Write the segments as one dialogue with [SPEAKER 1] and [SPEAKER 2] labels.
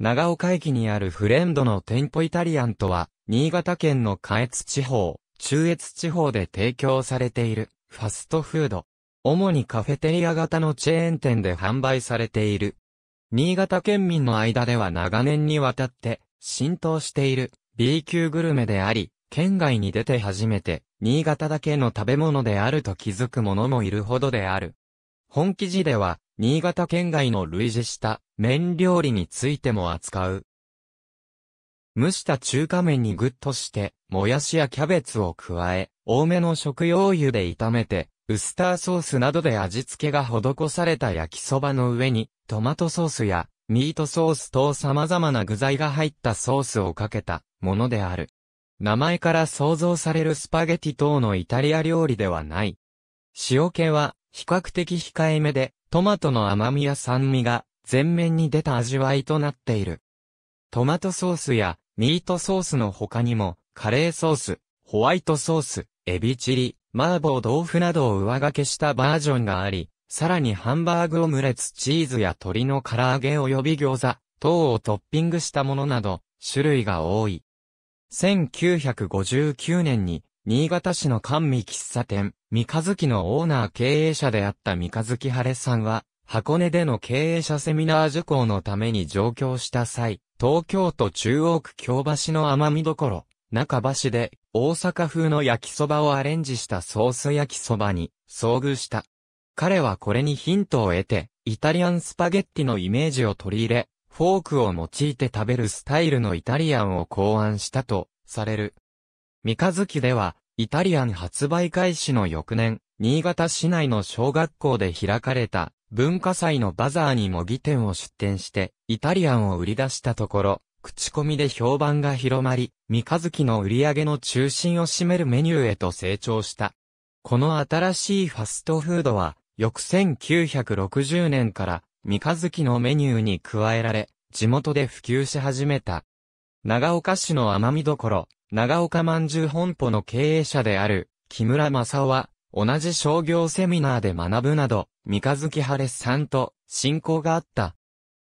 [SPEAKER 1] 長岡駅にあるフレンドの店舗イタリアンとは、新潟県の下越地方、中越地方で提供されている、ファストフード。主にカフェテリア型のチェーン店で販売されている。新潟県民の間では長年にわたって、浸透している、B 級グルメであり、県外に出て初めて、新潟だけの食べ物であると気づく者もいるほどである。本記事では、新潟県外の類似した麺料理についても扱う。蒸した中華麺にグッとして、もやしやキャベツを加え、多めの食用油で炒めて、ウスターソースなどで味付けが施された焼きそばの上に、トマトソースや、ミートソース等様々な具材が入ったソースをかけたものである。名前から想像されるスパゲティ等のイタリア料理ではない。塩気は比較的控えめで、トマトの甘みや酸味が全面に出た味わいとなっている。トマトソースやミートソースの他にも、カレーソース、ホワイトソース、エビチリ、麻婆豆腐などを上掛けしたバージョンがあり、さらにハンバーグオムレツチーズや鶏の唐揚げ及び餃子等をトッピングしたものなど、種類が多い。1959年に、新潟市の甘味喫茶店、三日月のオーナー経営者であった三日月晴れさんは、箱根での経営者セミナー受講のために上京した際、東京都中央区京橋の甘みどころ、中橋で大阪風の焼きそばをアレンジしたソース焼きそばに遭遇した。彼はこれにヒントを得て、イタリアンスパゲッティのイメージを取り入れ、フォークを用いて食べるスタイルのイタリアンを考案したとされる。三日月では、イタリアン発売開始の翌年、新潟市内の小学校で開かれた文化祭のバザーに模擬店を出店して、イタリアンを売り出したところ、口コミで評判が広まり、三日月の売り上げの中心を占めるメニューへと成長した。この新しいファストフードは、翌1960年から三日月のメニューに加えられ、地元で普及し始めた。長岡市の甘味どころ、長岡まんじゅう本舗の経営者である、木村正夫は、同じ商業セミナーで学ぶなど、三日月晴れさんと親交があった。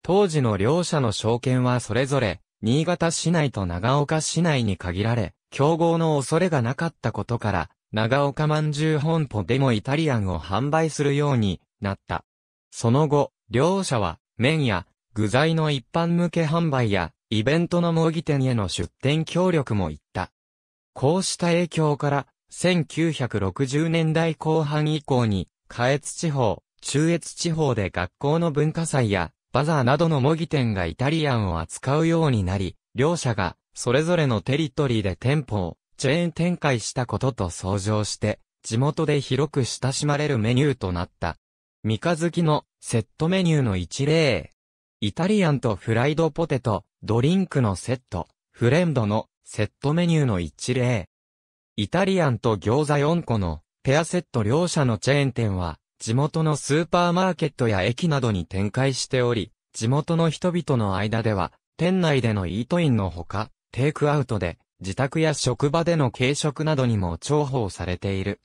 [SPEAKER 1] 当時の両者の証券はそれぞれ、新潟市内と長岡市内に限られ、競合の恐れがなかったことから、長岡饅頭本舗でもイタリアンを販売するようになった。その後、両社は、麺や具材の一般向け販売や、イベントの模擬店への出店協力も行った。こうした影響から、1960年代後半以降に、下越地方、中越地方で学校の文化祭やバザーなどの模擬店がイタリアンを扱うようになり、両社がそれぞれのテリトリーで店舗をチェーン展開したことと相乗して、地元で広く親しまれるメニューとなった。三日月のセットメニューの一例。イタリアンとフライドポテト、ドリンクのセット、フレンドのセットメニューの一例。イタリアンと餃子4個のペアセット両社のチェーン店は地元のスーパーマーケットや駅などに展開しており、地元の人々の間では、店内でのイートインのほか、テイクアウトで、自宅や職場での軽食などにも重宝されている。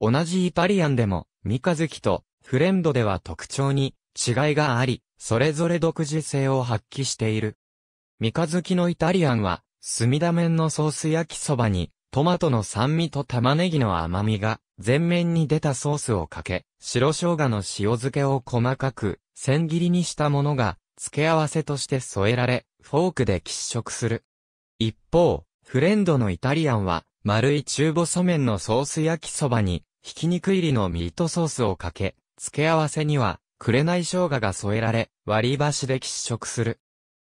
[SPEAKER 1] 同じイタリアンでも、三日月とフレンドでは特徴に違いがあり、それぞれ独自性を発揮している。三日月のイタリアンは、墨田麺のソース焼きそばに、トマトの酸味と玉ねぎの甘みが全面に出たソースをかけ、白生姜の塩漬けを細かく千切りにしたものが付け合わせとして添えられ、フォークで喫食する。一方、フレンドのイタリアンは丸い中細麺のソース焼きそばに、ひき肉入りのミートソースをかけ、付け合わせには、紅生姜が添えられ、割り箸で喫食する。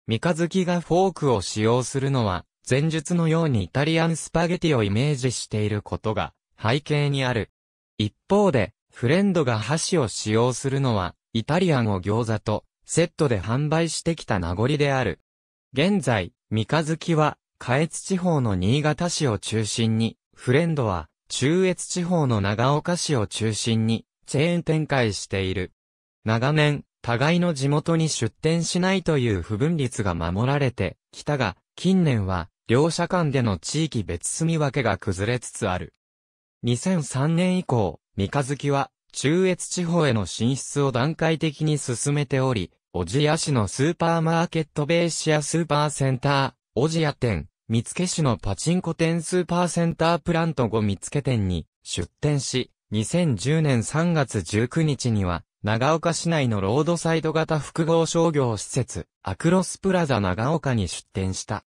[SPEAKER 1] 三日月がフォークを使用するのは、前述のようにイタリアンスパゲティをイメージしていることが背景にある。一方で、フレンドが箸を使用するのは、イタリアンを餃子とセットで販売してきた名残である。現在、三日月は、下越地方の新潟市を中心に、フレンドは、中越地方の長岡市を中心に、チェーン展開している。長年、互いの地元に出店しないという不分率が守られてきたが、近年は、両者間での地域別住み分けが崩れつつある。2003年以降、三日月は、中越地方への進出を段階的に進めており、小千谷市のスーパーマーケットベーシアスーパーセンター、小千谷店、三付市のパチンコ店スーパーセンタープラント後三付店に出店し、2010年3月19日には、長岡市内のロードサイド型複合商業施設、アクロスプラザ長岡に出店した。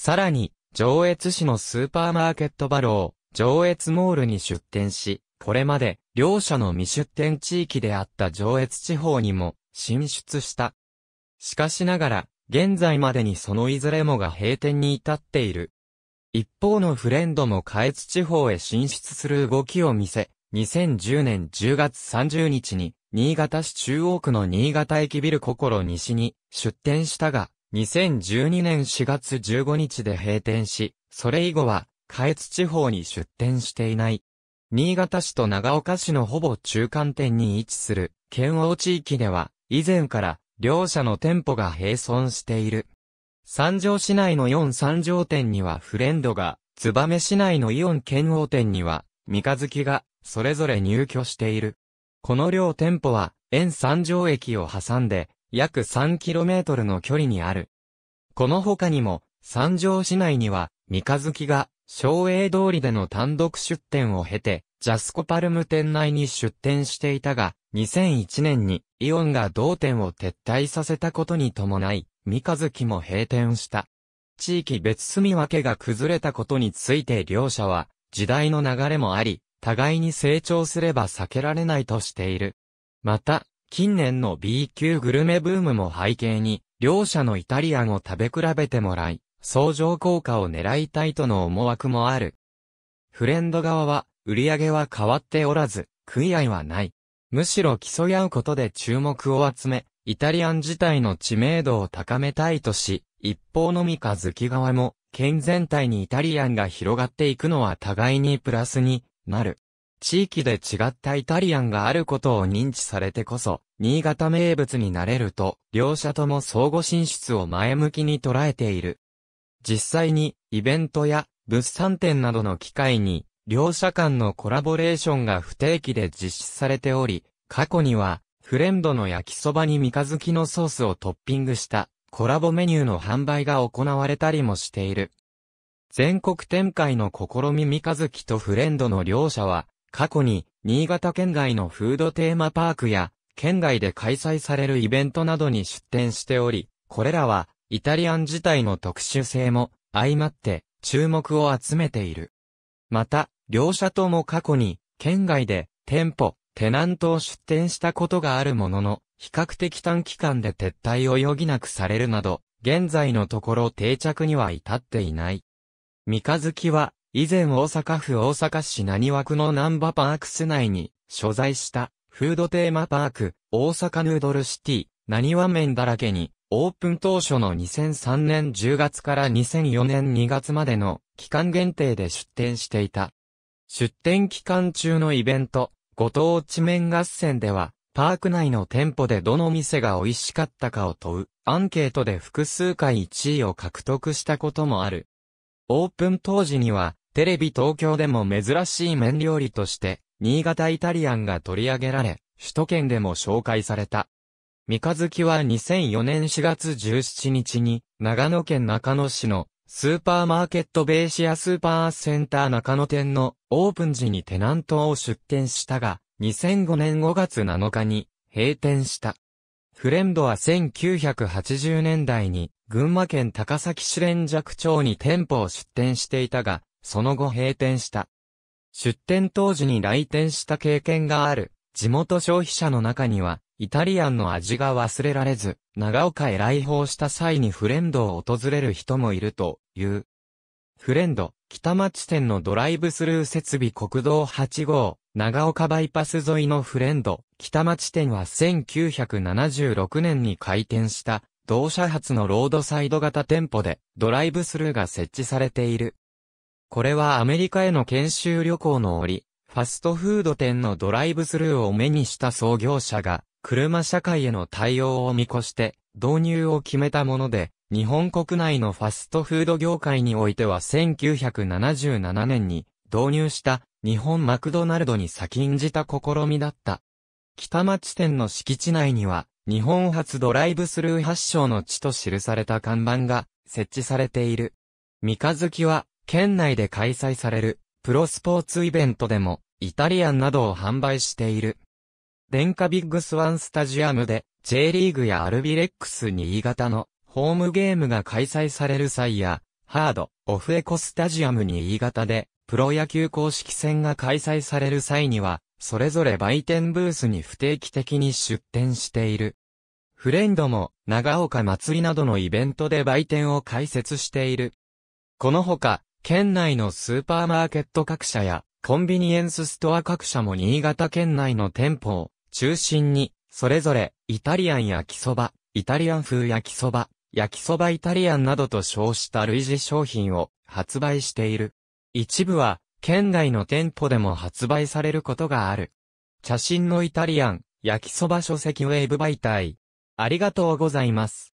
[SPEAKER 1] さらに、上越市のスーパーマーケットバロー、上越モールに出店し、これまで両社の未出店地域であった上越地方にも進出した。しかしながら、現在までにそのいずれもが閉店に至っている。一方のフレンドも下越地方へ進出する動きを見せ、2010年10月30日に、新潟市中央区の新潟駅ビル心西に出店したが、2012年4月15日で閉店し、それ以後は、下越地方に出店していない。新潟市と長岡市のほぼ中間点に位置する、県央地域では、以前から、両社の店舗が並存している。三条市内の四三条店にはフレンドが、燕市内のイオン県央店には、三日月が、それぞれ入居している。この両店舗は、沿三条駅を挟んで、約 3km の距離にある。この他にも、三条市内には、三日月が、昭栄通りでの単独出店を経て、ジャスコパルム店内に出店していたが、2001年にイオンが同店を撤退させたことに伴い、三日月も閉店した。地域別住み分けが崩れたことについて両者は、時代の流れもあり、互いに成長すれば避けられないとしている。また、近年の B 級グルメブームも背景に、両者のイタリアンを食べ比べてもらい、相乗効果を狙いたいとの思惑もある。フレンド側は、売り上げは変わっておらず、食い合いはない。むしろ競い合うことで注目を集め、イタリアン自体の知名度を高めたいとし、一方のカズキ側も、県全体にイタリアンが広がっていくのは互いにプラスになる。地域で違ったイタリアンがあることを認知されてこそ、新潟名物になれると、両者とも相互進出を前向きに捉えている。実際に、イベントや、物産展などの機会に、両者間のコラボレーションが不定期で実施されており、過去には、フレンドの焼きそばに三日月のソースをトッピングした、コラボメニューの販売が行われたりもしている。全国展開の試み三日月とフレンドの両者は、過去に、新潟県外のフードテーマパークや、県外で開催されるイベントなどに出展しており、これらは、イタリアン自体の特殊性も、相まって、注目を集めている。また、両社とも過去に、県外で、店舗、テナントを出店したことがあるものの、比較的短期間で撤退を余儀なくされるなど、現在のところ定着には至っていない。三日月は、以前大阪府大阪市何和区の南波パークス内に、所在した、フードテーマパーク、大阪ヌードルシティ、何和面だらけに、オープン当初の2003年10月から2004年2月までの期間限定で出店していた。出店期間中のイベント、ご当地面合戦では、パーク内の店舗でどの店が美味しかったかを問う、アンケートで複数回1位を獲得したこともある。オープン当時には、テレビ東京でも珍しい麺料理として、新潟イタリアンが取り上げられ、首都圏でも紹介された。三日月は2004年4月17日に、長野県中野市のスーパーマーケットベーシアスーパーセンター中野店のオープン時にテナントを出店したが、2005年5月7日に閉店した。フレンドは1980年代に群馬県高崎市連弱町に店舗を出店していたが、その後閉店した。出店当時に来店した経験がある、地元消費者の中には、イタリアンの味が忘れられず、長岡へ来訪した際にフレンドを訪れる人もいるという。フレンド、北町店のドライブスルー設備国道8号、長岡バイパス沿いのフレンド、北町店は1976年に開店した同社発のロードサイド型店舗でドライブスルーが設置されている。これはアメリカへの研修旅行の折、ファストフード店のドライブスルーを目にした創業者が、車社会への対応を見越して導入を決めたもので、日本国内のファストフード業界においては1977年に導入した日本マクドナルドに先んじた試みだった。北町店の敷地内には日本初ドライブスルー発祥の地と記された看板が設置されている。三日月は、県内で開催される、プロスポーツイベントでも、イタリアンなどを販売している。電化ビッグスワンスタジアムで、J リーグやアルビレックス新潟の、ホームゲームが開催される際や、ハード、オフエコスタジアム新潟で、プロ野球公式戦が開催される際には、それぞれ売店ブースに不定期的に出店している。フレンドも、長岡祭りなどのイベントで売店を開設している。このほか、県内のスーパーマーケット各社や、コンビニエンスストア各社も新潟県内の店舗を中心に、それぞれ、イタリアン焼きそば、イタリアン風焼きそば、焼きそばイタリアンなどと称した類似商品を発売している。一部は、県外の店舗でも発売されることがある。写真のイタリアン、焼きそば書籍ウェーブ媒体。ありがとうございます。